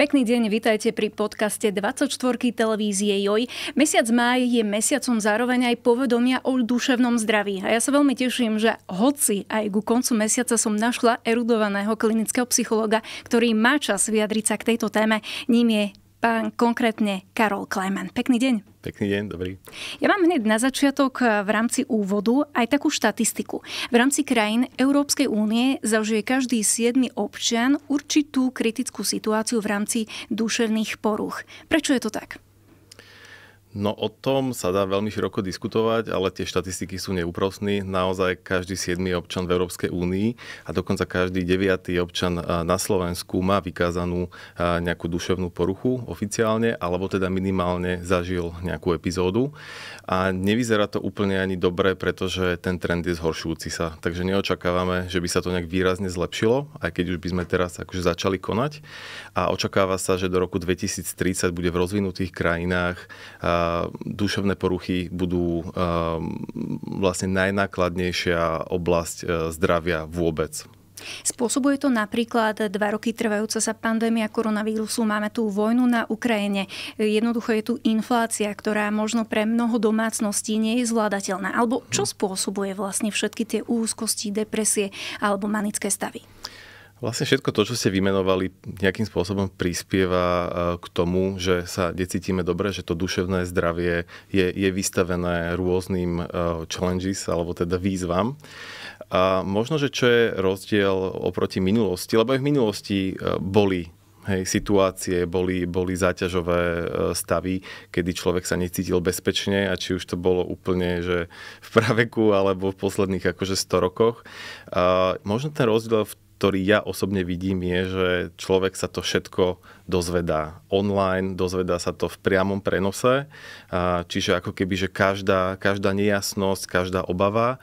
Pekný deň, vitajte pri podcaste 24 televízie JOJ. Mesiac máj je mesiacom zároveň aj povedomia o duševnom zdraví. A ja sa veľmi teším, že hoci aj ku koncu mesiaca som našla erudovaného klinického psychologa, ktorý má čas vyjadriť sa k tejto téme. Ním je pán konkrétne Karol Klajman. Pekný deň. Pekný deň, dobrý. Ja mám hneď na začiatok eh, v rámci úvodu aj takú štatistiku. V rámci krajín Európskej únie zažije každý siedmy občan určitú kritickú situáciu v rámci duševných poruch. Prečo je to tak? No o tom sa dá veľmi široko diskutovať, ale tie štatistiky sú neúprosné. Naozaj každý siedmý občan v Európskej únii a dokonca každý deviatý občan na Slovensku má vykázanú nejakú duševnú poruchu oficiálne, alebo teda minimálne zažil nejakú epizódu. A nevyzerá to úplne ani dobre, pretože ten trend je zhoršujúci sa. Takže neočakávame, že by sa to nejak výrazne zlepšilo, aj keď už by sme teraz akože začali konať. A očakáva sa, že do roku 2030 bude v rozvinutých krajinách duševné poruchy budú vlastne najnákladnejšia oblasť e, zdravia vôbec. Spôsobuje to napríklad dva roky trvajúca sa pandémia koronavírusu, máme tu vojnu na Ukrajine, jednoducho je tu inflácia, ktorá možno pre mnoho domácností nie je zvládateľná. Alebo čo spôsobuje vlastne všetky tie úzkosti, depresie alebo manické stavy? Vlastne všetko to, čo ste vymenovali, nejakým spôsobom prispieva eh, k tomu, že sa decítime dobre, že to duševné zdravie je, je vystavené rôznym eh, challenges alebo teda výzvam. A možno, že čo je rozdiel oproti minulosti, lebo aj v minulosti eh, boli Hej, situácie, boli, boli záťažové stavy, kedy človek sa necítil bezpečne a či už to bolo úplne že v praveku alebo v posledných akože 100 rokoch. A možno ten rozdiel v ktorý ja osobne vidím, je, že človek sa to všetko dozvedá online, dozvedá sa to v priamom prenose, čiže ako keby, že každá, každá nejasnosť, každá obava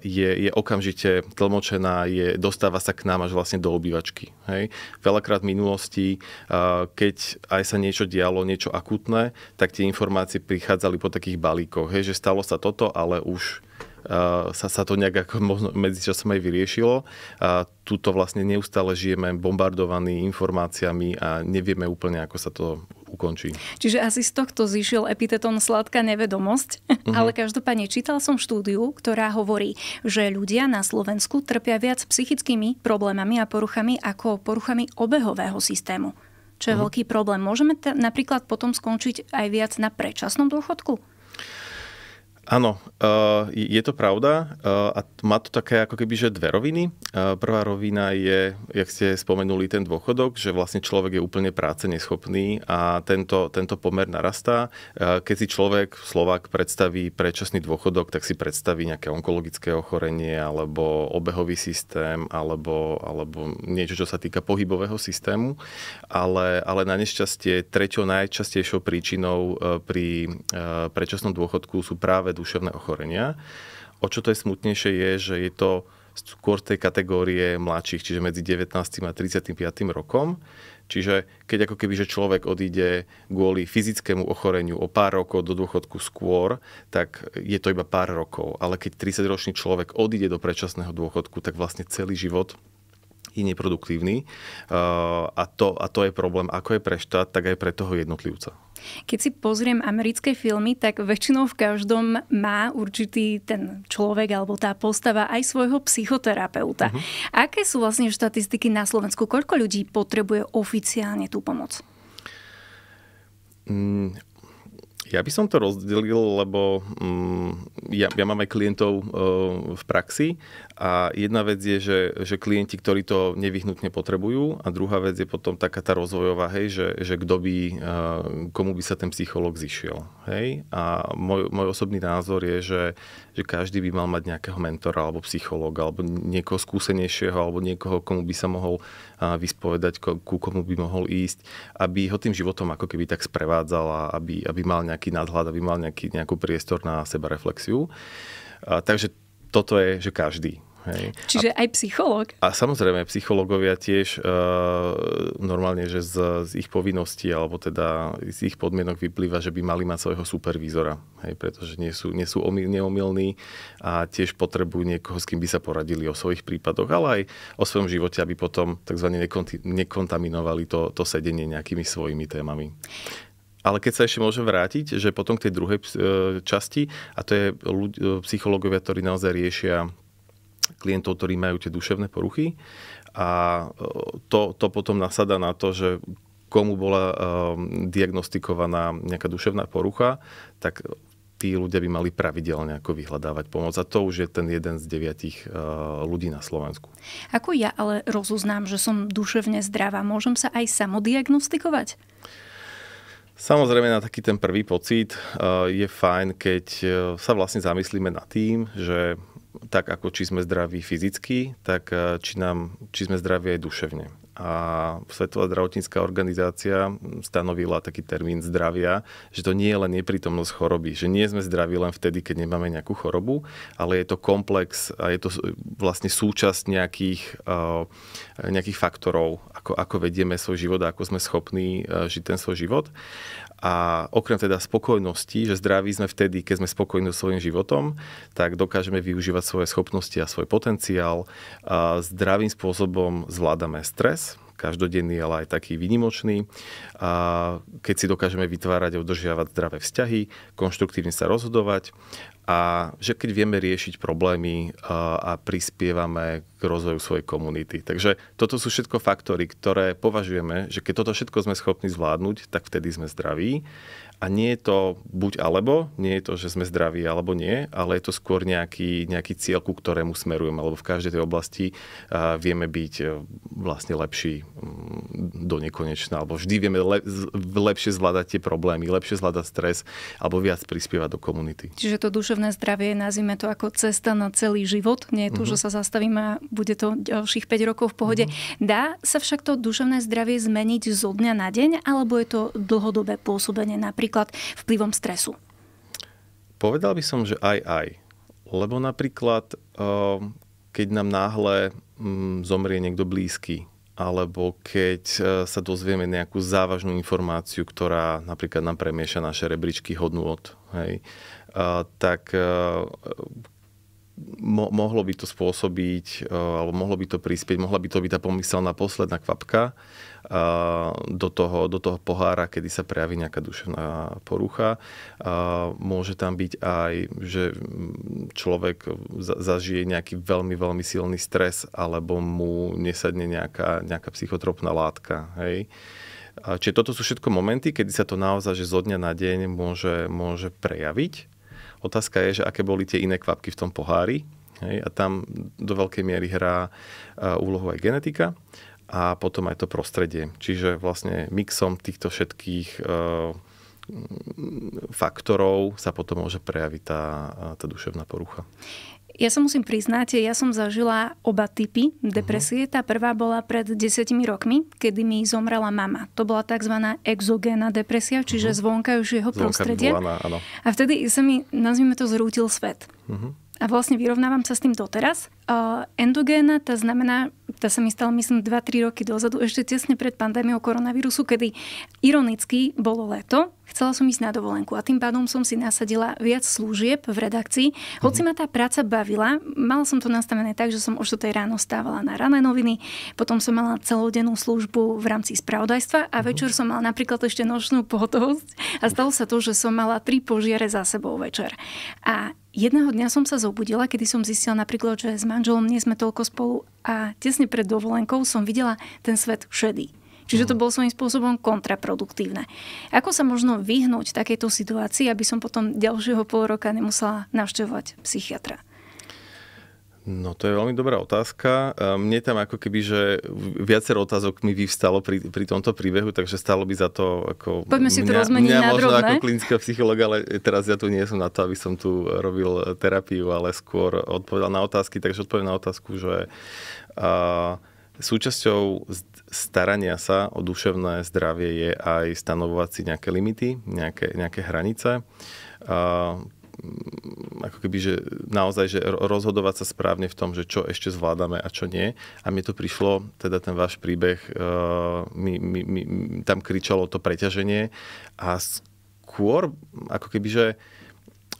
je, je okamžite tlmočená, je, dostáva sa k nám až vlastne do obývačky. Hej? Veľakrát v minulosti, keď aj sa niečo dialo, niečo akutné, tak tie informácie prichádzali po takých balíkoch, hej? že stalo sa toto, ale už sa, sa to nejak ako možno medzičasom aj vyriešilo. A tuto vlastne neustále žijeme bombardovaní informáciami a nevieme úplne, ako sa to ukončí. Čiže asi z tohto zišiel epitetom sladká nevedomosť, uh-huh. ale každopádne čítal som štúdiu, ktorá hovorí, že ľudia na Slovensku trpia viac psychickými problémami a poruchami ako poruchami obehového systému. Čo je uh-huh. veľký problém. Môžeme t- napríklad potom skončiť aj viac na predčasnom dôchodku? Áno, e, je to pravda e, a má to také ako keby, že dve roviny. E, prvá rovina je, jak ste spomenuli, ten dôchodok, že vlastne človek je úplne práce neschopný a tento, tento pomer narastá. Keď si človek, Slovák, predstaví predčasný dôchodok, tak si predstaví nejaké onkologické ochorenie alebo obehový systém alebo, alebo niečo, čo sa týka pohybového systému. Ale, ale na nešťastie treťou najčastejšou príčinou pri predčasnom dôchodku sú práve práve duševné ochorenia. O čo to je smutnejšie je, že je to skôr tej kategórie mladších, čiže medzi 19. a 35. rokom. Čiže keď ako keby, že človek odíde kvôli fyzickému ochoreniu o pár rokov do dôchodku skôr, tak je to iba pár rokov. Ale keď 30-ročný človek odíde do predčasného dôchodku, tak vlastne celý život je neproduktívny. A to, a to je problém ako je pre štát, tak aj pre toho jednotlivca. Keď si pozriem americké filmy, tak väčšinou v každom má určitý ten človek alebo tá postava aj svojho psychoterapeuta. Uh-huh. Aké sú vlastne štatistiky na Slovensku? Koľko ľudí potrebuje oficiálne tú pomoc? Mm, ja by som to rozdelil, lebo mm, ja, ja mám aj klientov e, v praxi a jedna vec je, že, že klienti, ktorí to nevyhnutne potrebujú a druhá vec je potom taká tá rozvojová, hej, že, že kto by, komu by sa ten psycholog zišiel. Hej? A môj, môj osobný názor je, že, že každý by mal mať nejakého mentora alebo psychologa alebo niekoho skúsenejšieho alebo niekoho, komu by sa mohol vyspovedať, ku komu by mohol ísť, aby ho tým životom ako keby tak a aby, aby mal nejaký nadhľad, aby mal nejaký, nejakú priestor na sebareflexiu. A, takže toto je, že každý. Hej. Čiže a, aj psychológ. A samozrejme, psychológovia tiež e, normálne, že z, z ich povinností alebo teda z ich podmienok vyplýva, že by mali mať svojho supervízora, hej, pretože nie sú, nie sú omil, neomilní a tiež potrebujú niekoho, s kým by sa poradili o svojich prípadoch, ale aj o svojom živote, aby potom tzv. nekontaminovali to, to sedenie nejakými svojimi témami. Ale keď sa ešte môžem vrátiť, že potom k tej druhej eh, časti, a to je ľudí, eh, psychológovia, ktorí naozaj riešia klientov, ktorí majú tie duševné poruchy a e, to, to potom nasada na to, že komu bola e, diagnostikovaná nejaká duševná porucha, tak tí ľudia by mali pravidelne ako vyhľadávať pomoc. A to už je ten jeden z deviatich e, ľudí na Slovensku. Ako ja ale rozoznám, že som duševne zdravá, môžem sa aj samodiagnostikovať? Samozrejme na taký ten prvý pocit je fajn, keď sa vlastne zamyslíme nad tým, že tak ako či sme zdraví fyzicky, tak e, či, nám, či sme zdraví aj duševne. A Svetová zdravotnícká organizácia stanovila taký termín zdravia, že to nie je len neprítomnosť choroby, že nie sme zdraví len vtedy, keď nemáme nejakú chorobu, ale je to komplex a je to vlastne súčasť nejakých, e, nejakých faktorov, ako, ako vedieme svoj život a ako sme schopní e, žiť ten svoj život. A okrem teda spokojnosti, že zdraví sme vtedy, keď sme spokojní so svojím životom, tak dokážeme využívať svoje schopnosti a svoj potenciál. A zdravým spôsobom zvládame stres, každodenný, ale aj taký výnimočný. A keď si dokážeme vytvárať a udržiavať zdravé vzťahy, konštruktívne sa rozhodovať a že keď vieme riešiť problémy a prispievame k rozvoju svojej komunity. Takže toto sú všetko faktory, ktoré považujeme, že keď toto všetko sme schopní zvládnuť, tak vtedy sme zdraví. A nie je to buď alebo, nie je to, že sme zdraví alebo nie, ale je to skôr nejaký, nejaký cieľ, ku ktorému smerujeme, lebo v každej tej oblasti vieme byť e, vlastne lepší mm, do nekonečna, alebo vždy vieme lepšie zvládať tie problémy, lepšie zvládať stres, alebo viac prispievať do komunity. Čiže to duša duševné zdravie, nazvime to ako cesta na celý život. Nie je to, uh-huh. že mhm. sa zastavíme a bude to ďalších 5 rokov v pohode. Uh-huh. Dá sa však to duševné zdravie zmeniť zo dňa na deň, alebo je to dlhodobé pôsobenie napríklad vplyvom stresu? Povedal by som, že aj aj. Lebo napríklad, eh, keď nám náhle mm, zomrie niekto blízky, alebo keď eh, sa dozvieme nejakú závažnú informáciu, ktorá napríklad nám premieša naše rebríčky od, hej, tak e, mo- mohlo by to spôsobiť, e, alebo mohlo by to prispieť, mohla by to byť tá pomyselná posledná kvapka e, do toho, do toho pohára, kedy sa prejaví nejaká duševná porucha. Môže tam byť aj, že mm, človek zažije nejaký veľmi, veľmi silný stres, alebo mu nesadne nejaká, nejaká psychotropná látka. Hej? Čiže toto sú všetko momenty, kedy sa to naozaj že zo dňa na deň môže, môže prejaviť Otázka je, že aké boli tie iné kvapky v tom pohári. Hej, a tam do veľkej miery hrá e, úlohu aj genetika a potom aj to prostredie. Čiže vlastne mixom týchto všetkých e, faktorov sa potom môže prejaviť tá, e, tá duševná porucha. Ja sa musím priznať, ja som zažila oba typy depresie. Mhm. Tá prvá bola pred desiatimi rokmi, kedy mi zomrela mama. To bola tzv. exogénna depresia, čiže uh-huh. Mhm. z vonkajšieho prostredia. A vtedy sa mi, nazvime to, zrútil svet. Uh-huh. A vlastne vyrovnávam sa s tým doteraz endogéna, tá znamená, tá sa mi stala myslím 2-3 roky dozadu, ešte tesne pred pandémiou koronavírusu, kedy ironicky bolo leto, chcela som ísť na dovolenku a tým pádom som si nasadila viac služieb v redakcii. Hoci mhm. ma tá práca bavila, mala som to nastavené tak, že som už tej ráno stávala na rané noviny, potom som mala celodennú službu v rámci spravodajstva a mhm. večer som mala napríklad ešte nočnú pohotovosť a stalo sa to, že som mala tri požiare za sebou večer. A jedného dňa som sa zobudila, kedy som zistila napríklad, že sme manželom nie sme toľko spolu a tesne pred dovolenkou som videla ten svet šedý. Čiže to mhm. bol svojím spôsobom kontraproduktívne. Ako sa možno vyhnúť takejto situácii, aby som potom ďalšieho pol roka nemusela navštevovať psychiatra? No to je veľmi dobrá otázka. Mne tam ako keby, že viacero otázok mi vyvstalo pri, pri tomto príbehu, takže stalo by za to ako... Poďme mňa, si to rozmeniť mňa na možno drobné. ako klinického psycholog, ale teraz ja tu nie som na to, aby som tu robil terapiu, ale skôr odpovedal na otázky, takže odpoviem na otázku, že a, súčasťou starania sa o duševné zdravie je aj stanovovať si nejaké limity, nejaké, nejaké hranice. A, keby, že naozaj že rozhodovať sa správne v tom, že čo ešte zvládame a čo nie. A mi to prišlo, teda ten váš príbeh, uh, mi, mi, mi, tam kričalo to preťaženie a skôr ako keby, že uh,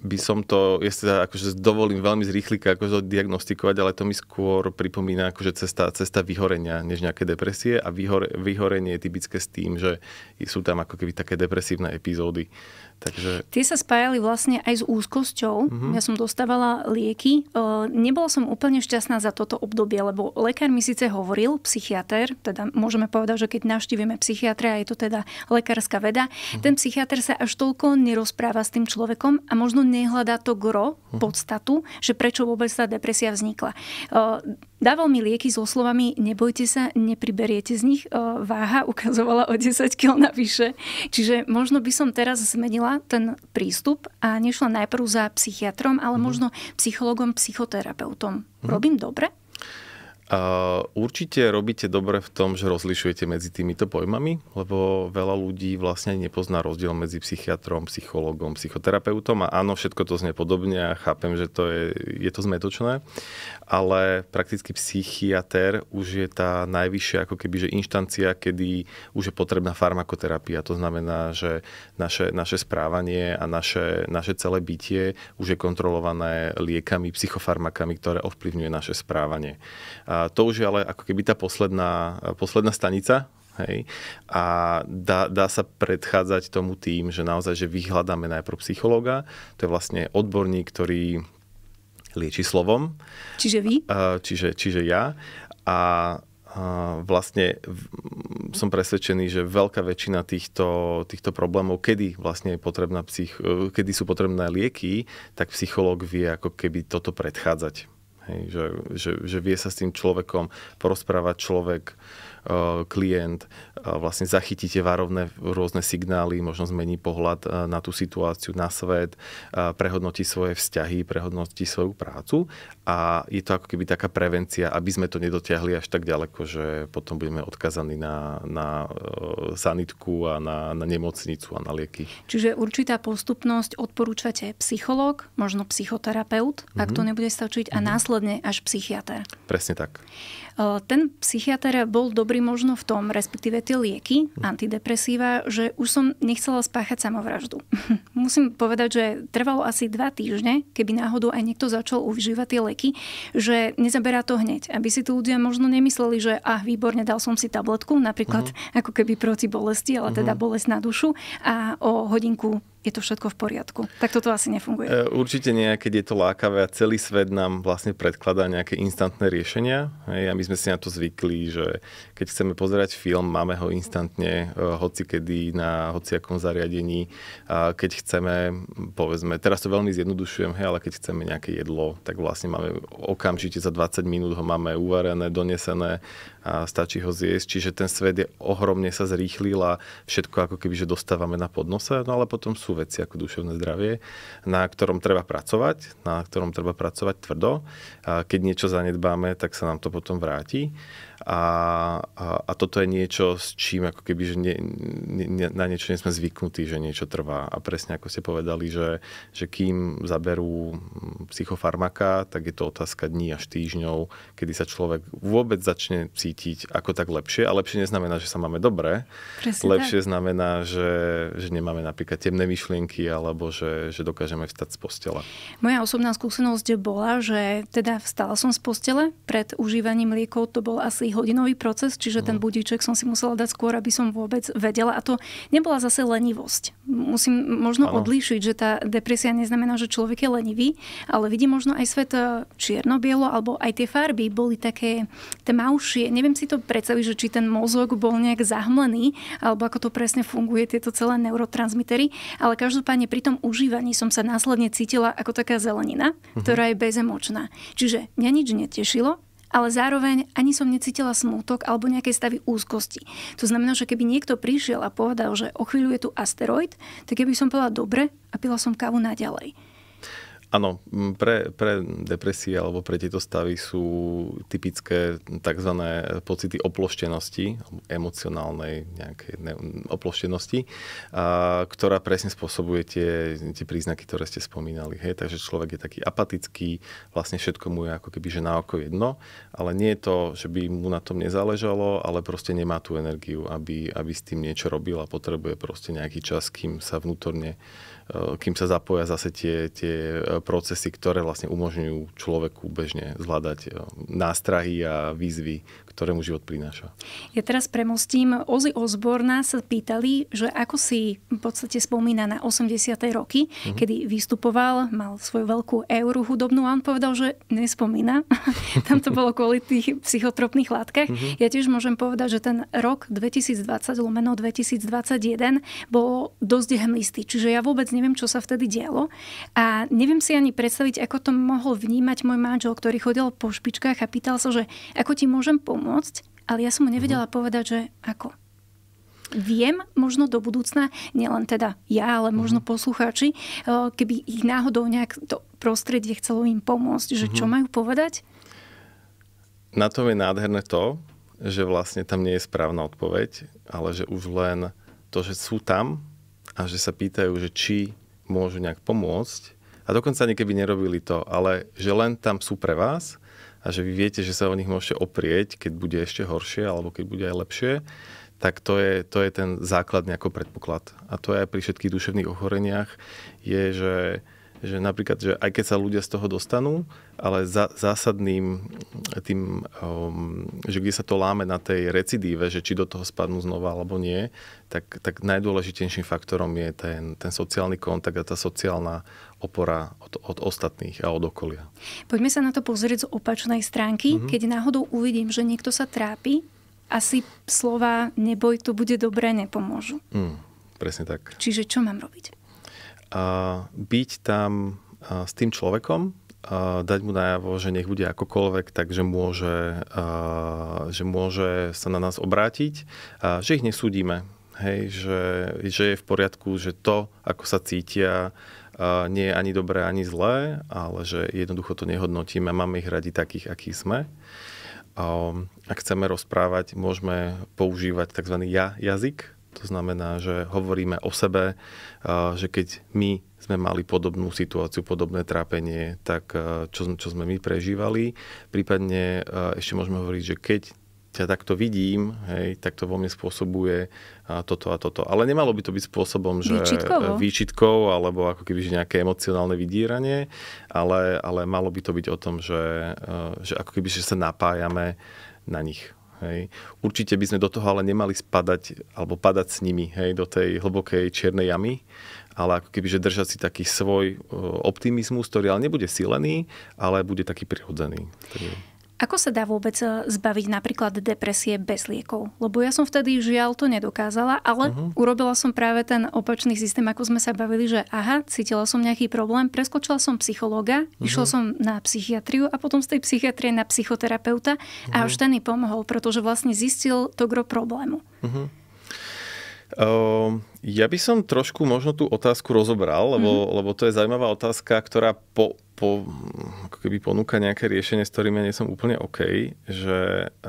by som to, ja si teda akože dovolím veľmi zrýchlika akože diagnostikovať, ale to mi skôr pripomína akože cesta, cesta vyhorenia, než nejaké depresie a vyhore, vyhorenie je typické s tým, že sú tam ako keby také depresívne epizódy. Takže... Tie sa spájali vlastne aj s úzkosťou. Mm-hmm. Ja som dostávala lieky. Nebola som úplne šťastná za toto obdobie, lebo lekár mi síce hovoril, psychiatr, teda môžeme povedať, že keď navštívime psychiatra, je to teda lekárska veda, mm-hmm. ten psychiatr sa až toľko nerozpráva s tým človekom a možno nehľadá to gro, mhm. podstatu, že prečo vôbec tá depresia vznikla. E, Dával mi lieky so slovami nebojte sa, nepriberiete z nich. E, váha ukazovala o 10 kg navyše. Čiže možno by som teraz zmenila ten prístup a nešla najprv za psychiatrom, ale mhm. možno psychologom, psychoterapeutom. Mhm. Robím dobre? určite robíte dobre v tom, že rozlišujete medzi týmito pojmami, lebo veľa ľudí vlastne nepozná rozdiel medzi psychiatrom, psychologom, psychoterapeutom a áno, všetko to znie podobne a chápem, že to je, je to zmetočné, ale prakticky psychiatr už je tá najvyššia ako keby, že inštancia, kedy už je potrebná farmakoterapia. To znamená, že naše, naše správanie a naše, naše celé bytie už je kontrolované liekami, psychofarmakami, ktoré ovplyvňuje naše správanie. A to už je ale ako keby tá posledná, posledná stanica, Hej. A dá, dá sa predchádzať tomu tým, že naozaj, že vyhľadáme najprv psychológa, to je vlastne odborník, ktorý lieči slovom. Čiže vy? Čiže, čiže ja. A vlastne som presvedčený, že veľká väčšina týchto, týchto problémov, kedy vlastne je potrebná psych, kedy sú potrebné lieky, tak psychológ vie ako keby toto predchádzať. Hej, že, že, že vie sa s tým človekom porozprávať človek, e, klient, e, vlastne zachytíte varovné rôzne signály, možno zmení pohľad e, na tú situáciu, na svet, prehodnotí svoje vzťahy, prehodnotí svoju prácu a je to ako keby taká prevencia, aby sme to nedotiahli až tak ďaleko, že potom budeme odkazaní na, na e, sanitku a na, na nemocnicu a na lieky. Čiže určitá postupnosť odporúčate psychológ, možno psychoterapeut, mm-hmm. ak mhm. to nebude stačiť, mm-hmm. a mhm. následne až psychiatr. Presne tak. E, ten psychiatr bol dobrý možno v tom, respektíve tie lieky, mm-hmm. antidepresíva, že už som nechcela spáchať samovraždu. Musím povedať, že trvalo asi dva týždne, keby náhodou aj niekto začal užívať tie lieky lieky, že nezaberá to hneď. Aby si tu ľudia možno nemysleli, že ah, výborne, dal som si tabletku, napríklad uh-huh. ako keby proti bolesti, ale uh-huh. teda mhm. bolesť na dušu a o hodinku je to všetko v poriadku. Tak toto asi nefunguje. E, určite nie, keď je to lákavé a celý svet nám vlastne predkladá nejaké instantné riešenia. Hej, a my sme si na to zvykli, že keď chceme pozerať film, máme ho instantne, e, hoci kedy na hociakom zariadení. A keď chceme, povedzme, teraz to veľmi zjednodušujem, hej, ale keď chceme nejaké jedlo, tak vlastne máme okamžite za 20 minút ho máme uvarené, donesené a stačí ho zjesť. Čiže ten svet je ohromne sa zrýchlil a všetko ako keby, že dostávame na podnose. No ale potom sú veci ako duševné zdravie, na ktorom treba pracovať, na ktorom treba pracovať tvrdo. A keď niečo zanedbáme, tak sa nám to potom vráti a, a, a toto je niečo, s čím ako keby, že nie, nie, na niečo nie sme zvyknutí, že niečo trvá. A presne ako ste povedali, že, že kým zaberú psychofarmaka, tak je to otázka dní až týždňov, kedy sa človek vôbec začne cítiť ako tak lepšie. A lepšie neznamená, že sa máme dobre. Presne lepšie tak. znamená, že, že nemáme napríklad temné myšlienky alebo že, že dokážeme vstať z postela. Moja osobná skúsenosť bola, že teda vstala som z postele pred užívaním liekov, to bol asi hodinový proces, čiže ten no. budíček som si musela dať skôr, aby som vôbec vedela. A to nebola zase lenivosť. Musím možno ano. odlíšiť, že tá depresia neznamená, že človek je lenivý, ale vidí možno aj svet eh, čierno-bielo, alebo aj tie farby boli také tmavšie. Neviem si to predstaviť, že či ten mozog bol nejak zahmlený, alebo ako to presne funguje, tieto celé neurotransmitery. Ale každopádne pri tom užívaní som sa následne cítila ako taká zelenina, mhm. ktorá je bezemočná. Čiže mňa nič netešilo, ale zároveň ani som necítila smútok alebo nejaké stavy úzkosti. To znamená, že keby niekto prišiel a povedal, že o chvíľu je tu asteroid, tak ja by som povedala dobre a pila som kávu naďalej. Áno, pre, pre depresie alebo pre tieto stavy sú typické tzv. pocity oploštenosti, emocionálnej nejakej ne, oploštenosti, a, ktorá presne spôsobuje tie, tie príznaky, ktoré ste spomínali. Hej, takže človek je taký apatický, vlastne všetko mu je ako keby že na oko jedno, ale nie je to, že by mu na tom nezáležalo, ale proste nemá tú energiu, aby, aby s tým niečo robil a potrebuje proste nejaký čas, kým sa vnútorne E, kým sa zapoja zase tie, tie e, procesy, ktoré vlastne umožňujú človeku bežne zvládať e, nástrahy a výzvy ktoré mu život prináša. Ja teraz premostím. ozi Osborna sa pýtali, že ako si v podstate spomína na 80. roky, mm-hmm. kedy vystupoval, mal svoju veľkú euru hudobnú a on povedal, že nespomína. Tam to bolo kvôli tých psychotropných látkach. Mm-hmm. Ja tiež môžem povedať, že ten rok 2020 lomeno 2021 bol dosť hmlistý. Čiže ja vôbec neviem, čo sa vtedy dialo a neviem si ani predstaviť, ako to mohol vnímať môj manžel, ktorý chodil po špičkách a pýtal sa, že ako ti môžem pomôcť pomôcť, ale ja som mu nevedela mm. povedať, že ako. Viem možno do budúcna, nielen teda ja, ale mhm. možno mm. poslucháči, eh, keby ich náhodou nejak to prostredie chcelo im pomôcť, že mm. čo mhm. majú povedať? Na tom je nádherné to, že vlastne tam nie je správna odpoveď, ale že už len to, že sú tam a že sa pýtajú, že či môžu nejak pomôcť, a dokonca ani keby nerobili to, ale že len tam sú pre vás a že vy viete, že sa o nich môžete oprieť, keď bude ešte horšie alebo keď bude aj lepšie, tak to je, to je ten základný ako predpoklad. A to je aj pri všetkých duševných ochoreniach, je, že že napríklad, že aj keď sa ľudia z toho dostanú, ale za, zásadným tým, um, že kde sa to láme na tej recidíve, že či do toho spadnú znova alebo nie, tak, tak najdôležitejším faktorom je ten, ten sociálny kontakt a tá sociálna opora od, od ostatných a od okolia. Poďme sa na to pozrieť z opačnej stránky. Mm-hmm. Keď náhodou uvidím, že niekto sa trápi, asi slova neboj, to bude dobré, nepomôžu. Mm, presne tak. Čiže čo mám robiť? byť tam s tým človekom, dať mu najavo, že nech bude akokoľvek, takže môže, že môže sa na nás obrátiť, že ich nesúdime, hej, že, že je v poriadku, že to, ako sa cítia, nie je ani dobré, ani zlé, ale že jednoducho to nehodnotíme, máme ich radi takých, akí sme. Ak chceme rozprávať, môžeme používať tzv. ja jazyk, to znamená, že hovoríme o sebe, že keď my sme mali podobnú situáciu, podobné trápenie, tak čo, čo sme my prežívali. Prípadne ešte môžeme hovoriť, že keď ťa takto vidím, hej, tak to vo mne spôsobuje a toto a toto. Ale nemalo by to byť spôsobom, že Výčitkovo. výčitkou alebo ako keby že nejaké emocionálne vydíranie, ale, ale malo by to byť o tom, že, že ako keby že sa napájame na nich. Hej. Určite by sme do toho ale nemali spadať alebo padať s nimi hej, do tej hlbokej čiernej jamy, ale ako keby, že držať si taký svoj e, optimizmus, ktorý ale nebude silený, ale bude taký prirodzený. Ktorý... Ako sa dá vôbec e, zbaviť napríklad depresie bez liekov? Lebo ja som vtedy žiaľ to nedokázala, ale uh-huh. urobila som práve ten opačný systém, ako sme sa bavili, že aha, cítila som nejaký problém, preskočila som psychologa, uh-huh. Mhm. išla som na psychiatriu a potom z tej psychiatrie na psychoterapeuta uh-huh. a mhm. už ten mi pomohol, pretože vlastne zistil to gro problému. Uh-huh. Ehm, ja by som trošku možno tú otázku rozobral, lebo, mm-hmm. lebo to je zaujímavá otázka, ktorá po, po, keby ponúka nejaké riešenie, s ktorým ja nie som úplne OK, že uh,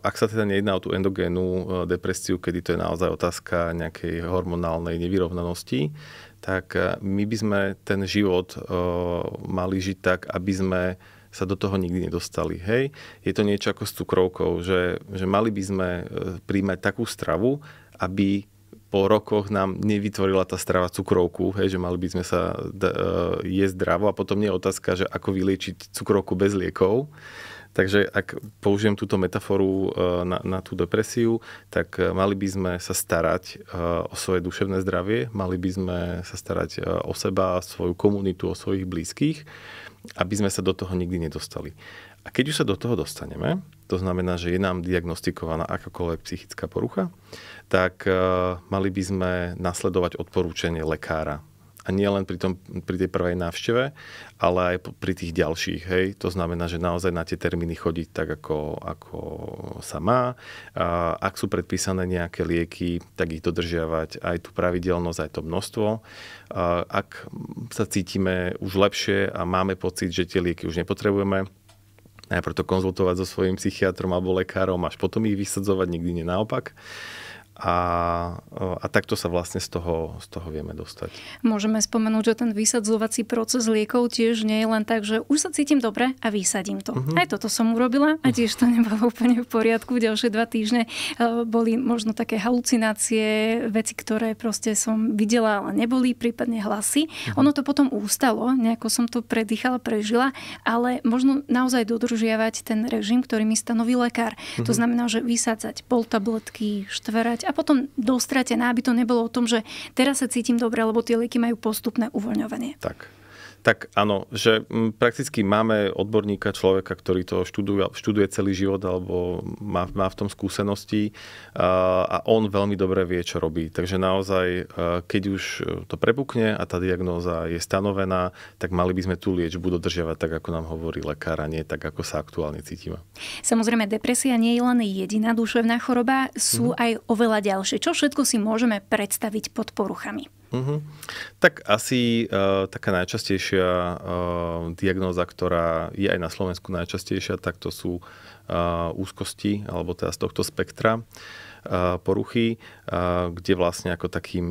ak sa teda nejedná o tú endogénu uh, eh, depresiu, kedy to je naozaj otázka nejakej hormonálnej nevyrovnanosti, tak eh, my by sme ten život uh, mali žiť tak, aby sme sa do toho nikdy nedostali. Hej? Je to niečo ako s cukrovkou, že, že mali by sme príjmať takú stravu, aby po rokoch nám nevytvorila tá strava cukrovku, hej, že mali by sme sa d- e, jesť zdravo a potom nie je otázka, že ako vyliečiť cukrovku bez liekov. Takže ak použijem túto metaforu e, na, na tú depresiu, tak e, mali by sme sa starať o svoje duševné zdravie, mali by sme sa starať o seba, svoju komunitu, o svojich blízkych, aby sme sa do toho nikdy nedostali. A keď už sa do toho dostaneme, to znamená, že je nám diagnostikovaná akákoľvek psychická porucha, tak eh, mali by sme nasledovať odporúčanie lekára. A nie len pri, tom, pri tej prvej návšteve, ale aj pri tých ďalších. Hej. To znamená, že naozaj na tie termíny chodiť tak, ako, ako sa má. A ak sú predpísané nejaké lieky, tak ich dodržiavať aj tú pravidelnosť, aj to množstvo. A ak sa cítime už lepšie a máme pocit, že tie lieky už nepotrebujeme, najprv to konzultovať so svojím psychiatrom alebo lekárom, až potom ich vysadzovať, nikdy nie naopak a, a takto sa vlastne z toho, z toho vieme dostať. Môžeme spomenúť, že ten vysadzovací proces liekov tiež nie je len tak, že už sa cítim dobre a vysadím to. Uh-huh. Aj toto som urobila a mhm. tiež to nebolo úplne v poriadku. Ďalšie dva týždne e, boli možno také halucinácie, veci, ktoré proste som videla, ale neboli, prípadne hlasy. Uh-huh. Ono to potom ústalo, nejako som to predýchala, prežila, ale možno naozaj dodržiavať ten režim, ktorý mi stanoví lekár. Uh-huh. To znamená, že vysádzať pol tabletky, štverať a potom dostratená, aby to nebolo o tom, že teraz sa cítim dobre, lebo tie lieky majú postupné uvoľňovanie. Tak. Tak áno, že mm, prakticky máme odborníka, človeka, ktorý to študuje, študuje celý život alebo má, má v tom skúsenosti a on veľmi dobre vie, čo robí. Takže naozaj, e, keď už to prepukne a tá diagnóza je stanovená, tak mali by sme tú liečbu dodržiavať tak, ako nám hovorí lekár a nie tak, ako sa aktuálne cítime. Samozrejme, depresia nie je len jediná duševná choroba, sú mm-hmm. aj oveľa ďalšie. Čo všetko si môžeme predstaviť pod poruchami? Uh-huh. Tak asi uh, taká najčastejšia uh, diagnóza, ktorá je aj na Slovensku najčastejšia, tak to sú uh, úzkosti, alebo teda z tohto spektra. Uh, poruchy, kde vlastne ako takým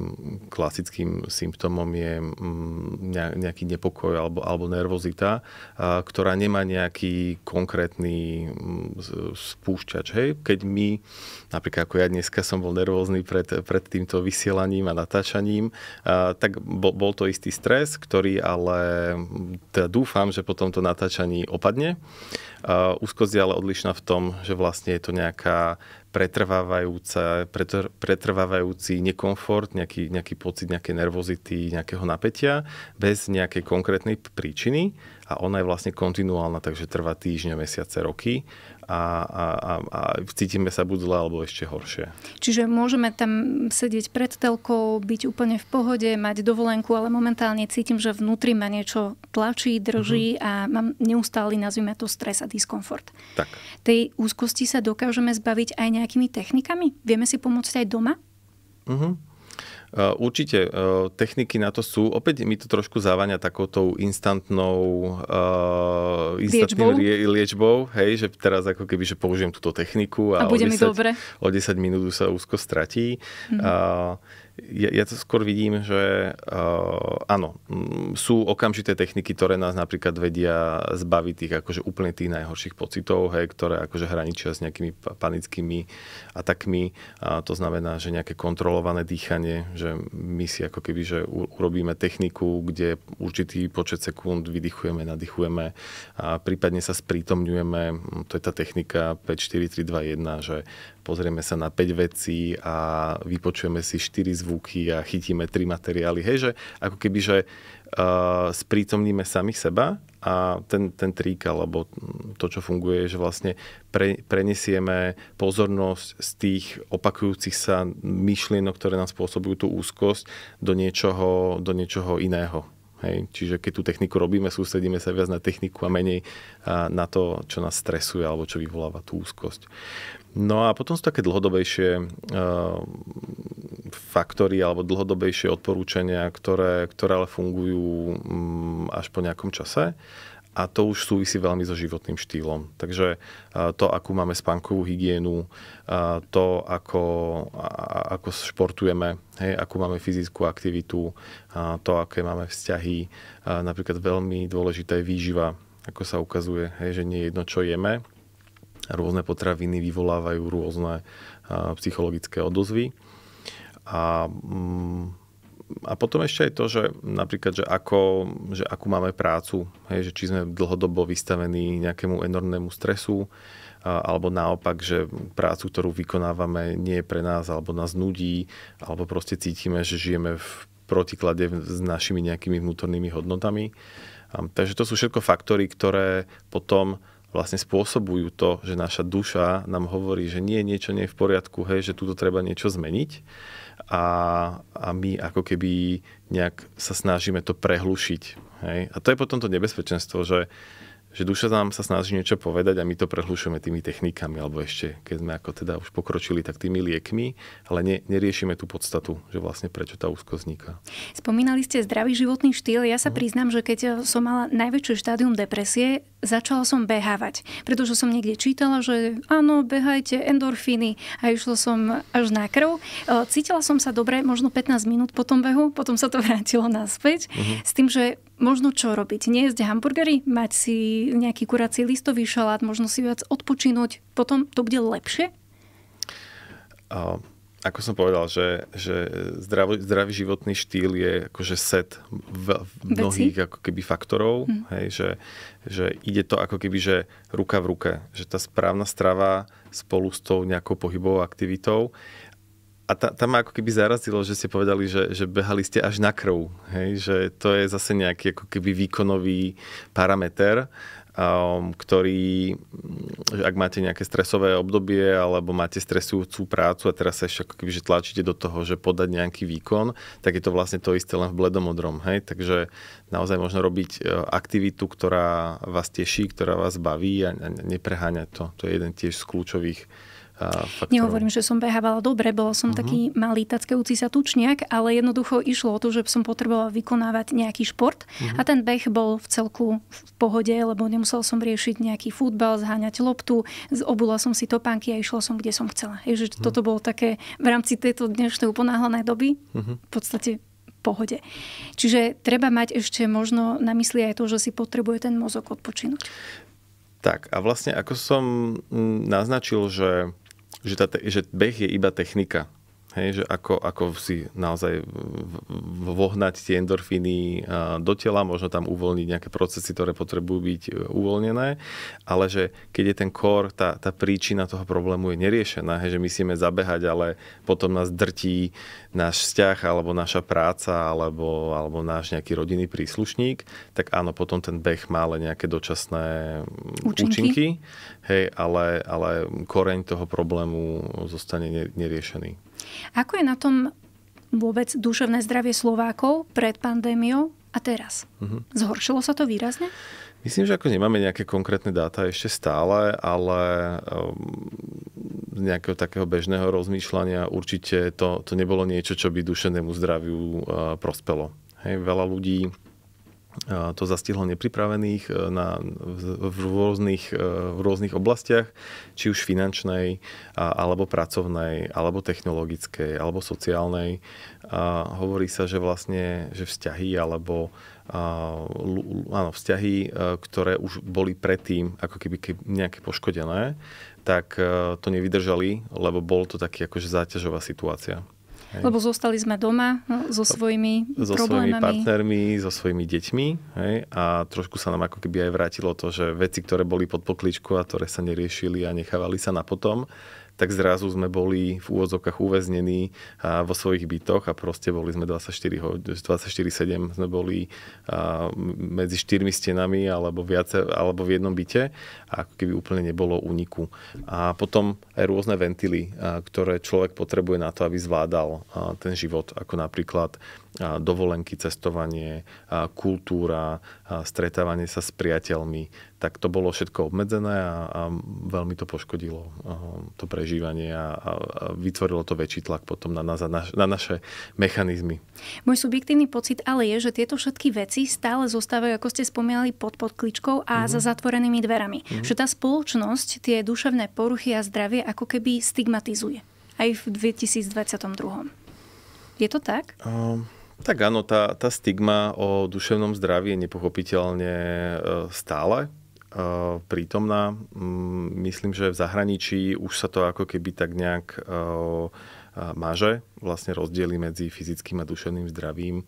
klasickým symptómom je mm, nejaký nepokoj alebo, alebo nervozita, ktorá nemá nejaký konkrétny mm, spúšťač. Hej? Keď my, napríklad ako ja dneska som bol nervózny pred, pred týmto vysielaním a natáčaním, tak bol, bol to istý stres, ktorý ale mm, teda dúfam, že po tomto natáčaní opadne. Úzkosť je ale odlišná v tom, že vlastne je to nejaká pretrvávajúca, pretr, pretrvávajúci nekomfort, nejaký, nejaký pocit nejakej nervozity, nejakého napätia bez nejakej konkrétnej príčiny a ona je vlastne kontinuálna, takže trvá týždne, mesiace, roky a, a, a, a cítime sa buď zle alebo ešte horšie. Čiže môžeme tam sedieť pred telkou, byť úplne v pohode, mať dovolenku, ale momentálne cítim, že vnútri ma niečo tlačí, drží mm-hmm. a mám neustály, nazvime to, stres a diskomfort. Tak. Tej úzkosti sa dokážeme zbaviť aj nejakými technikami? Vieme si pomôcť aj doma? Mm-hmm. Eh, určite eh, techniky na to sú. Opäť mi to trošku závania takoutou instantnou uh, eh, instantnou liečbou? liečbou. Hej, že teraz ako keby, že použijem túto techniku a, a bude o, 10, mi dobre. o 10 minút sa úzko stratí. Mm-hmm. Uh, ja, ja to skôr vidím, že uh, áno, mm, sú okamžité techniky, ktoré nás napríklad vedia zbaviť tých akože úplne tých najhorších pocitov, hej, ktoré akože hraničia s nejakými panickými atakmi. A to znamená, že nejaké kontrolované dýchanie, že my si ako keby, že urobíme techniku, kde určitý počet sekúnd vydychujeme, nadýchujeme a prípadne sa sprítomňujeme. To je tá technika 5, 4, 3, 2, 1, že pozrieme sa na 5 vecí a vypočujeme si 4 zvuky a chytíme 3 materiály. Hej, že ako keby, že uh, sprítomníme samých seba a ten, ten trík, alebo to, čo funguje, je, že vlastne pre, prenesieme pozornosť z tých opakujúcich sa myšlienok, ktoré nám spôsobujú tú úzkosť, do niečoho, do niečoho iného. Hej? Čiže keď tú techniku robíme, sústredíme sa viac na techniku a menej na to, čo nás stresuje alebo čo vyvoláva tú úzkosť. No a potom sú také dlhodobejšie e, faktory alebo dlhodobejšie odporúčania, ktoré, ktoré ale fungujú mm, až po nejakom čase a to už súvisí veľmi so životným štýlom. Takže to, akú máme spánkovú hygienu, to, ako, ako športujeme, hej, akú máme fyzickú aktivitu, to, aké máme vzťahy, napríklad veľmi dôležitá je výživa, ako sa ukazuje, hej, že nie je jedno, čo jeme. Rôzne potraviny vyvolávajú rôzne psychologické odozvy. A mm, a potom ešte aj to, že napríklad, že, ako, že akú máme prácu, hej, že či sme dlhodobo vystavení nejakému enormnému stresu, alebo naopak, že prácu, ktorú vykonávame, nie je pre nás, alebo nás nudí, alebo proste cítime, že žijeme v protiklade s našimi nejakými vnútornými hodnotami. Takže to sú všetko faktory, ktoré potom vlastne spôsobujú to, že naša duša nám hovorí, že nie, niečo nie je v poriadku, hej, že tu treba niečo zmeniť a, a my ako keby nejak sa snažíme to prehlušiť. Hej? A to je potom to nebezpečenstvo, že, že duša nám sa snaží niečo povedať a my to prehlušujeme tými technikami, alebo ešte, keď sme ako teda už pokročili, tak tými liekmi, ale ne, neriešime tú podstatu, že vlastne prečo tá úzkosť vzniká. Spomínali ste zdravý životný štýl. Ja sa uh-huh. priznám, že keď som mala najväčšie štádium depresie, začala som behávať, pretože som niekde čítala, že áno, behajte, endorfíny a išla som až na krv. E, cítila som sa dobre, možno 15 minút po tom behu, potom sa to vrátilo naspäť, uh-huh. s tým, že možno čo robiť. Nejesť hamburgery, mať si nejaký kurací listový šalát, možno si viac odpočinúť, potom to bude lepšie? Uh, ako som povedal, že, že zdravý, zdravý životný štýl je akože set v, v mnohých ako keby faktorov, mm. hej, že, že ide to ako keby, že ruka v ruke, že tá správna strava spolu s tou nejakou pohybovou aktivitou a tá, tam ma ako keby zarazilo, že ste povedali, že, že behali ste až na krv. Hej? Že to je zase nejaký ako keby výkonový parameter um, ktorý, mm, ak máte nejaké stresové obdobie alebo máte stresujúcu prácu a teraz sa ešte ako keby, že tlačíte do toho, že podať nejaký výkon, tak je to vlastne to isté len v bledomodrom. Hej? Takže naozaj možno robiť e, aktivitu, ktorá vás teší, ktorá vás baví a, a nepreháňať to. To je jeden tiež z kľúčových faktorov. Nehovorím, že som behávala dobre, bola som uh-huh. taký mhm. malý tackajúci sa tučniak, ale jednoducho išlo o to, že som potrebovala vykonávať nejaký šport uh-huh. a ten beh bol v celku v pohode, lebo nemusel som riešiť nejaký futbal, zháňať loptu, obula som si topánky a išla som, kde som chcela. Ježiš, uh-huh. Mhm. toto bolo také v rámci tejto dnešnej uponáhlanej doby uh-huh. v podstate pohode. Čiže treba mať ešte možno na mysli aj to, že si potrebuje ten mozog odpočinúť. Tak a vlastne ako som mm, naznačil, že že, tá, že beh je iba technika Hej, že ako, ako si naozaj vohnať tie endorfíny do tela, možno tam uvoľniť nejaké procesy, ktoré potrebujú byť e, uvoľnené, ale že keď je ten kor, tá, tá príčina toho problému je neriešená, hej, že musíme zabehať, ale potom nás drtí náš vzťah, alebo naša práca, alebo, alebo náš nejaký rodinný príslušník, tak áno, potom ten beh má ale nejaké dočasné mm, účinky, účinky hej, ale, ale koreň toho problému zostane neriešený. Ako je na tom vôbec duševné zdravie Slovákov pred pandémiou a teraz? Mhm. Zhoršilo sa to výrazne? Myslím, že ako nemáme nejaké konkrétne dáta ešte stále, ale ehm, z nejakého takého bežného rozmýšľania určite to, to nebolo niečo, čo by duševnému zdraviu ehm, prospelo. Hej, veľa ľudí to zastihlo nepripravených e, na, v, v, rôznych, e, v rôznych oblastiach, či už finančnej, alebo pracovnej, alebo technologickej, alebo sociálnej. A hovorí sa, že vlastne že vzťahy alebo áno, vzťahy, e, ktoré už boli predtým ako keby nejaké poškodené, tak to nevydržali, lebo bol to taký akože záťažová situácia. Hej. Lebo zostali sme doma no, so svojimi so problémami. So svojimi partnermi, so svojimi deťmi. Hej? A trošku sa nám ako keby aj vrátilo to, že veci, ktoré boli pod pokličku a ktoré sa neriešili a nechávali sa na potom, tak zrazu sme boli v úvodzovkách uväznení vo svojich bytoch a proste boli sme 24-7 sme boli medzi štyrmi stenami alebo, viace, alebo v jednom byte a ako keby úplne nebolo úniku. A potom aj rôzne ventily, ktoré človek potrebuje na to, aby zvládal ten život, ako napríklad dovolenky, cestovanie, kultúra, stretávanie sa s priateľmi, tak to bolo všetko obmedzené a, a veľmi to poškodilo to prežívanie a, a vytvorilo to väčší tlak potom na, na, na naše mechanizmy. Môj subjektívny pocit ale je, že tieto všetky veci stále zostávajú, ako ste spomínali, pod podkličkou a mm-hmm. za mhm. zatvorenými dverami. Mm-hmm. Že tá spoločnosť tie duševné poruchy a zdravie ako keby stigmatizuje aj v 2022. Je to tak? Um... Tak áno, tá, tá stigma o duševnom zdraví je nepochopiteľne e, stále e, prítomná. Mm, myslím, že v zahraničí už sa to ako keby tak nejak e, maže. Vlastne rozdiely medzi fyzickým a duševným zdravím.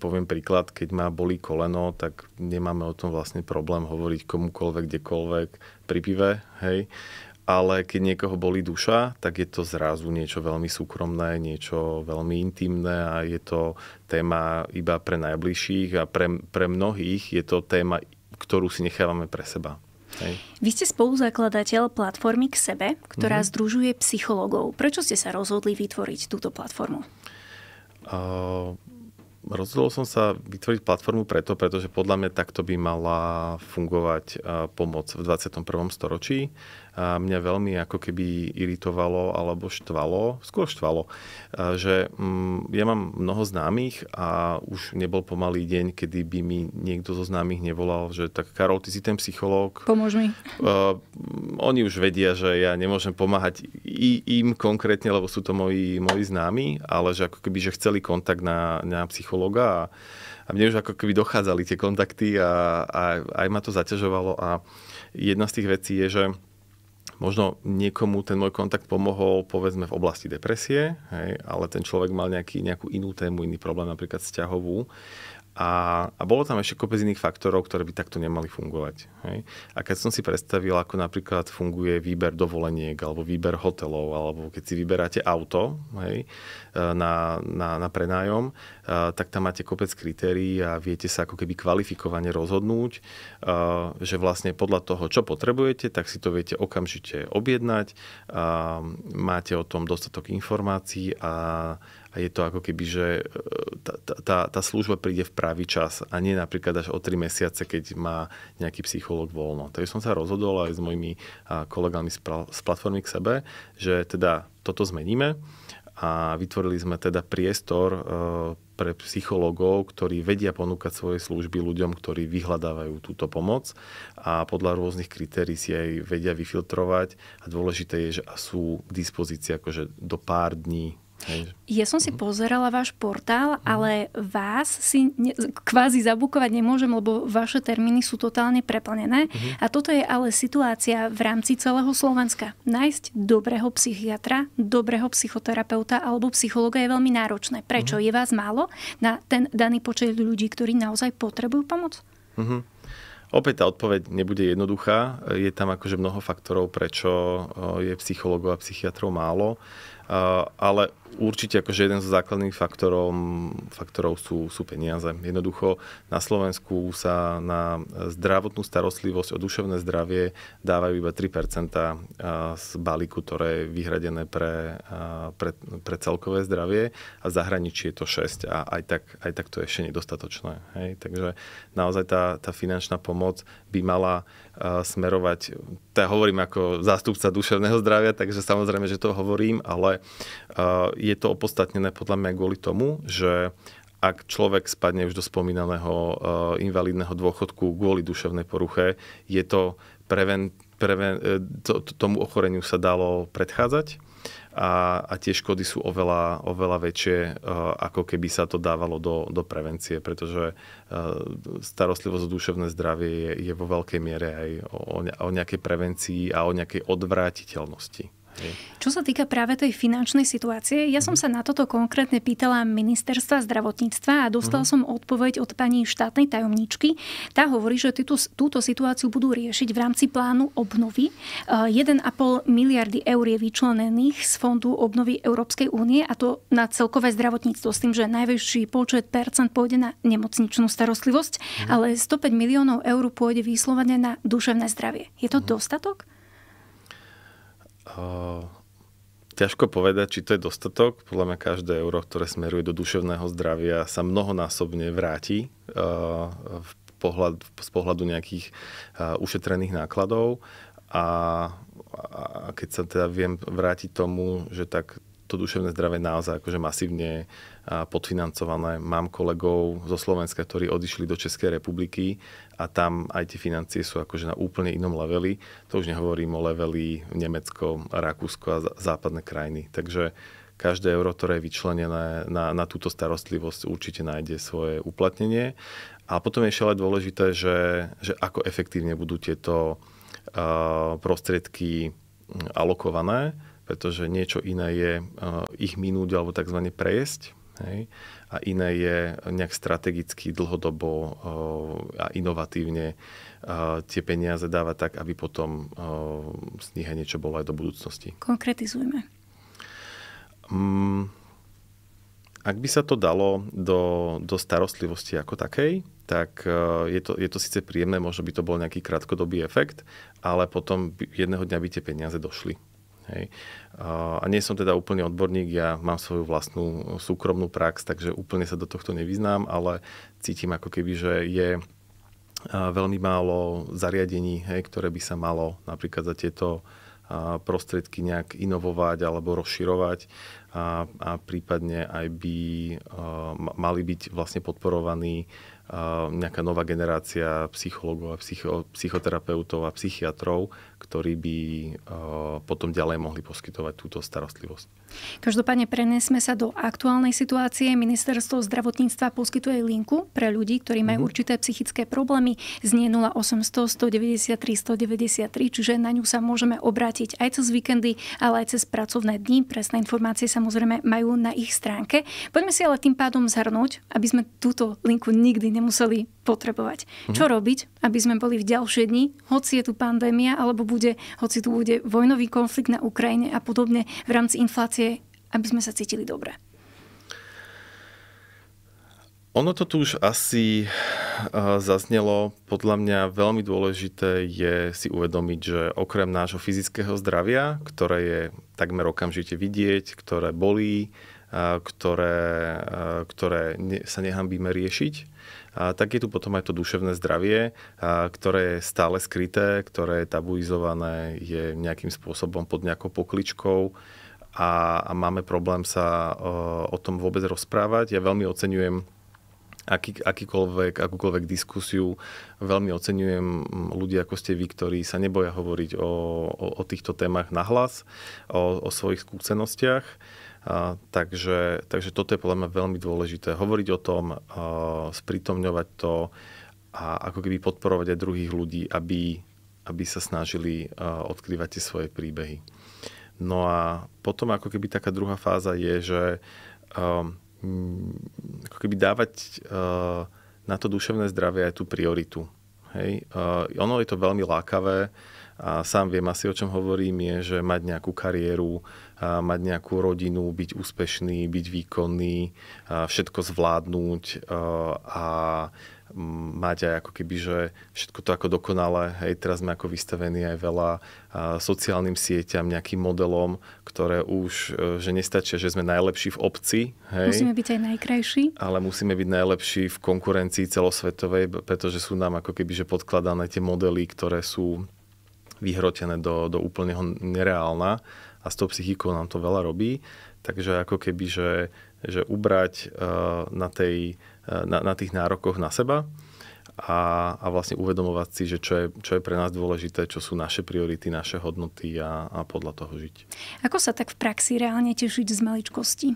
Poviem príklad, keď má bolí koleno, tak nemáme o tom vlastne problém hovoriť komukoľvek, kdekoľvek pri pive. Hej ale keď niekoho boli duša, tak je to zrazu niečo veľmi súkromné, niečo veľmi intimné a je to téma iba pre najbližších a pre, pre mnohých je to téma, ktorú si nechávame pre seba. Hej. Vy ste spoluzakladateľ platformy k sebe, ktorá mm-hmm. združuje psychológov. Prečo ste sa rozhodli vytvoriť túto platformu? Uh, rozhodol som sa vytvoriť platformu preto, pretože podľa mňa takto by mala fungovať pomoc v 21. storočí a mňa veľmi ako keby iritovalo alebo štvalo, skôr štvalo, že mm, ja mám mnoho známych a už nebol pomalý deň, kedy by mi niekto zo známych nevolal, že tak Karol, ty si ten psychológ. Pomôž mi. Mm, oni už vedia, že ja nemôžem pomáhať i, im konkrétne, lebo sú to moji, moji známi, ale že ako keby, že chceli kontakt na, na psychologa a a mne už ako keby dochádzali tie kontakty a, a aj ma to zaťažovalo a jedna z tých vecí je, že možno niekomu ten môj kontakt pomohol, povedzme, v oblasti depresie, hej, ale ten človek mal nejaký, nejakú inú tému, iný problém, napríklad vzťahovú. A, a bolo tam ešte kopec iných faktorov, ktoré by takto nemali fungovať. Hej? A keď som si predstavil, ako napríklad funguje výber dovoleniek, alebo výber hotelov, alebo keď si vyberáte auto hej, e, na, na, na prenájom, e, tak tam máte kopec kritérií a viete sa ako keby kvalifikovane rozhodnúť, e, že vlastne podľa toho, čo potrebujete, tak si to viete okamžite objednať, máte o tom dostatok informácií a, a je to ako keby, že e, tá, tá, tá služba príde v pravý čas a nie napríklad až o tri mesiace, keď má nejaký psychológ voľno. Takže som sa rozhodol aj s mojimi kolegami z, pra, z platformy k sebe, že teda toto zmeníme a vytvorili sme teda priestor e, pre psychológov, ktorí vedia ponúkať svoje služby ľuďom, ktorí vyhľadávajú túto pomoc a podľa rôznych kritérií si aj vedia vyfiltrovať a dôležité je, že sú k dispozícii akože do pár dní Hej. Ja som si mhm. pozerala váš portál, mhm. ale vás si ne, kvázi zabukovať nemôžem, lebo vaše termíny sú totálne preplnené. Uh-huh. A toto je ale situácia v rámci celého Slovenska. Nájsť dobrého psychiatra, dobrého psychoterapeuta alebo psychologa je veľmi náročné. Prečo? Uh-huh. Je vás málo na ten daný počet ľudí, ktorí naozaj potrebujú pomoc? Uh-huh. Opäť tá odpoveď nebude jednoduchá. Je tam akože mnoho faktorov, prečo eh, je psychologov a psychiatrov málo. Eh, ale určite akože jeden zo základných faktorov, faktorov sú, sú peniaze. Jednoducho na Slovensku sa na zdravotnú starostlivosť o duševné zdravie dávajú iba 3% z balíku, ktoré je vyhradené pre, pre, pre celkové zdravie a v zahraničí je to 6 a aj tak, aj tak to je ešte nedostatočné. Hej? Takže naozaj tá, tá finančná pomoc by mala smerovať, to ja hovorím ako zástupca duševného zdravia, takže samozrejme, že to hovorím, ale je to opodstatnené podľa mňa kvôli tomu, že ak človek spadne už do spomínaného eh, invalidného dôchodku kvôli duševnej poruche, je to preven, preven, eh, to, tomu ochoreniu sa dalo predchádzať a, a tie škody sú oveľa, oveľa väčšie, eh, ako keby sa to dávalo do, do prevencie, pretože starostlivosť o duševné zdravie je, je vo veľkej miere aj o, o nejakej prevencii a o nejakej odvrátiteľnosti. Čo sa týka práve tej finančnej situácie, ja som mhm. sa na toto konkrétne pýtala ministerstva zdravotníctva a dostal mhm. som odpoveď od pani štátnej tajomničky. Tá hovorí, že túto, túto situáciu budú riešiť v rámci plánu obnovy. 1,5 eh, miliardy eur je vyčlenených z Fondu obnovy Európskej únie a to na celkové zdravotníctvo s tým, že najväčší počet percent pôjde na nemocničnú starostlivosť, mhm. ale 105 miliónov eur pôjde výslovene na duševné zdravie. Je to dostatok? Ehm, ťažko povedať, či to je dostatok. Podľa mňa každé euro, ktoré smeruje do duševného zdravia, sa mnohonásobne vráti ehm, v pohľad, z pohľadu nejakých ehm, ušetrených nákladov. A, a keď sa teda viem vrátiť tomu, že tak to duševné zdravie naozaj akože masívne podfinancované. Mám kolegov zo Slovenska, ktorí odišli do Českej republiky a tam aj tie financie sú akože na úplne inom leveli. To už nehovorím o leveli Nemecko, Rakúsko a západné krajiny. Takže každé euro, ktoré je vyčlenené na, na túto starostlivosť, určite nájde svoje uplatnenie. A potom je ešte ale dôležité, že, že ako efektívne budú tieto uh, prostriedky alokované pretože niečo iné je eh, ich minúť alebo tzv. prejsť Hej? A iné je nejak strategicky, dlhodobo eh, a inovatívne eh, tie peniaze dávať tak, aby potom z nich aj niečo bolo aj do budúcnosti. Konkretizujme. Mm, ak by sa to dalo do, do starostlivosti ako takej, tak je to, je to síce príjemné, možno by to bol nejaký krátkodobý efekt, ale potom jedného dňa by tie peniaze došli. Hej. A nie som teda úplne odborník, ja mám svoju vlastnú súkromnú prax, takže úplne sa do tohto nevyznám, ale cítim ako keby, že je veľmi málo zariadení, hej, ktoré by sa malo napríklad za tieto prostriedky nejak inovovať alebo rozširovať a, a prípadne aj by mali byť vlastne podporovaní nejaká nová generácia psychológov a psycho, psychoterapeutov a psychiatrov, ktorí by potom ďalej mohli poskytovať túto starostlivosť. Každopádne prenesme sa do aktuálnej situácie. Ministerstvo zdravotníctva poskytuje linku pre ľudí, ktorí majú mm-hmm. určité psychické problémy z 0800 193 193, čiže na ňu sa môžeme obrátiť aj cez víkendy, ale aj cez pracovné dni. Presné informácie samozrejme majú na ich stránke. Poďme si ale tým pádom zhrnúť, aby sme túto linku nikdy nemuseli potrebovať. Mm-hmm. Čo robiť, aby sme boli v ďalšie dni, hoci je tu pandémia, alebo bude, hoci tu bude vojnový konflikt na Ukrajine a podobne v rámci inflácie, aby sme sa cítili dobre? Ono to tu už asi eh, zaznelo. Podľa mňa veľmi dôležité je si uvedomiť, že okrem nášho fyzického zdravia, ktoré je takmer okamžite vidieť, ktoré bolí, eh, ktoré, eh, ktoré sa nehambíme riešiť, a tak je tu potom aj to duševné zdravie, a ktoré je stále skryté, ktoré je tabuizované, je nejakým spôsobom pod nejakou pokličkou a, a máme problém sa o, o tom vôbec rozprávať. Ja veľmi oceňujem aký, akýkoľvek, akúkoľvek diskusiu. Veľmi oceňujem ľudí ako ste vy, ktorí sa neboja hovoriť o, o, o týchto témach nahlas, o, o svojich skúsenostiach. A, takže, takže toto je podľa mňa veľmi dôležité. Hovoriť o tom, a, sprítomňovať to a ako keby podporovať aj druhých ľudí, aby, aby sa snažili a, odkrývať tie svoje príbehy. No a potom ako keby taká druhá fáza je, že a, mm, ako keby dávať a, na to duševné zdravie aj tú prioritu. Hej? Uh, ono je to veľmi lákavé, a sám viem asi, o čom hovorím, je, že mať nejakú kariéru, a mať nejakú rodinu, byť úspešný, byť výkonný, a všetko zvládnuť a mať aj ako keby, že všetko to ako dokonale, hej, teraz sme ako vystavení aj veľa sociálnym sieťam, nejakým modelom, ktoré už, e, že nestačia, že sme najlepší v obci. Hej, musíme byť aj najkrajší. Ale musíme byť najlepší v konkurencii celosvetovej, pretože sú nám ako keby, že podkladané tie modely, ktoré sú vyhrotené do, do úplného nereálna a s tou psychikou nám to veľa robí. Takže ako keby, že, že ubrať uh, na, tej, uh, na, na tých nárokoch na seba a, a vlastne uvedomovať si, že čo je, čo je pre nás dôležité, čo sú naše priority, naše hodnoty a, a podľa toho žiť. Ako sa tak v praxi reálne tešiť z maličkosti?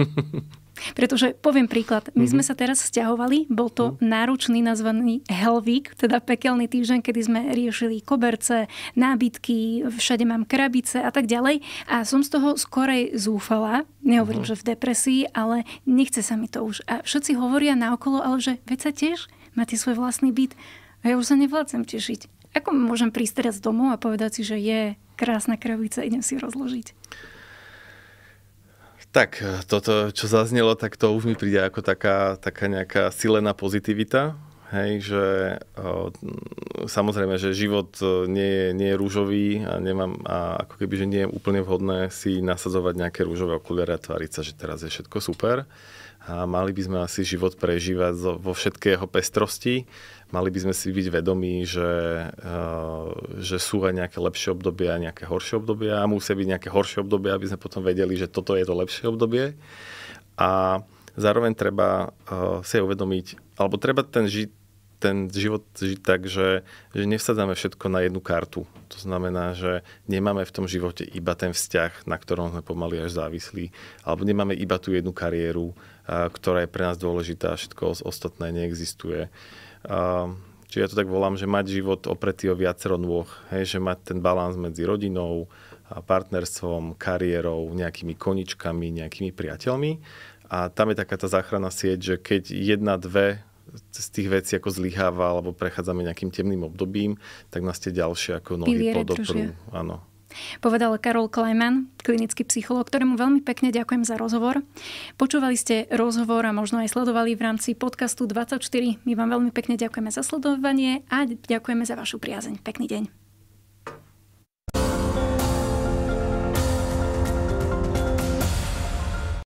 Pretože, poviem príklad, my mm-hmm. sme mhm. sa teraz stiahovali, bol to mm náročný nazvaný Helvík, teda pekelný týždeň, kedy sme riešili koberce, nábytky, všade mám krabice a tak ďalej. A som z toho skorej zúfala, nehovorím, mm-hmm. že v depresii, ale nechce sa mi to už. A všetci hovoria naokolo, ale že veď sa tiež máte svoj vlastný byt. A ja už sa nevládzem tešiť. Ako môžem prísť teraz domov a povedať si, že je krásna krabica, idem si rozložiť? Tak e, toto, čo zaznelo, tak to už mi príde ako taká, taká nejaká silená pozitivita, Hej, že o, samozrejme, že život e, nie je, nie je rúžový a nemám, a ako keby, že nie je úplne vhodné si nasadzovať nejaké rúžové okuliare a tváriť sa, že teraz je všetko super a mali by sme asi život prežívať vo všetkej jeho pestrosti. Mali by sme si byť vedomí, že, eh, že sú aj nejaké lepšie obdobia, nejaké horšie obdobia a musia byť nejaké horšie obdobia, aby sme potom vedeli, že toto je to lepšie obdobie. A zároveň treba eh, si uvedomiť, alebo treba ten, ten život žiť tak, že, že nevsadzame všetko na jednu kartu. To znamená, že nemáme v tom živote iba ten vzťah, na ktorom sme pomaly až závislí, alebo nemáme iba tú jednu kariéru, ktorá je pre nás dôležitá, všetko ostatné neexistuje. Čiže ja to tak volám, že mať život opretý o viacero nôh, hej, že mať ten balans medzi rodinou, partnerstvom, kariérou, nejakými koničkami, nejakými priateľmi. A tam je taká tá záchrana sieť, že keď jedna, dve z tých vecí ako zlyháva alebo prechádzame nejakým temným obdobím, tak nás tie ďalšie ako nohy podoprú. Áno. Povedal Karol Kleiman, klinický psycholog, ktorému veľmi pekne ďakujem za rozhovor. Počúvali ste rozhovor a možno aj sledovali v rámci podcastu 24. My vám veľmi pekne ďakujeme za sledovanie a ďakujeme za vašu priazeň. Pekný deň.